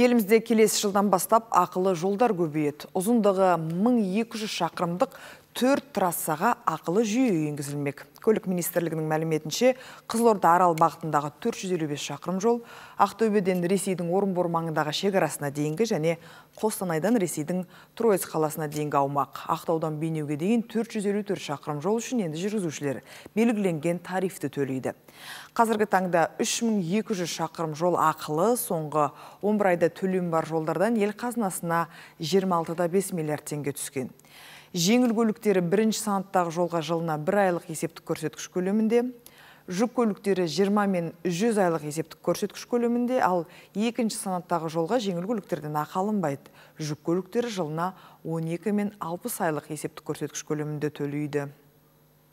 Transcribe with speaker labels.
Speaker 1: Елімізде келесі жылдан бастап ақылы жолдар көбейет. Ұзындығы 1200 шақырымдық төрт трассаға ақылы жүйе енгізілмек көлік министрлігінің мәліметінше қызылорда арал бағытындағы 455 шақырым жол ақтөбеден ресейдің орынбор маңындағы шекарасына дейінгі және қостанайдан ресейдің троицк қаласына дейінгі аумақ ақтаудан бейнеуге дейін 454 шақырым жол үшін енді жүргізушілер белгіленген тарифті төлейді қазіргі таңда 3200 шақырым жол ақылы соңғы 11 айда төлем бар жолдардан ел қазынасына 26,5 миллиард теңге түскен жеңіл көліктері бірінші санаттағы жолға жылына бір айлық есептік көрсеткіш көлемінде жүк көліктері 20 мен 100 айлық есептік көрсеткіш көлемінде, ал екінші санаттағы жолға жеңіл көліктерден ақы алынбайды. Жүк көліктері жылына 12 мен 60 айлық есептік көрсеткіш көлемінде төлейді.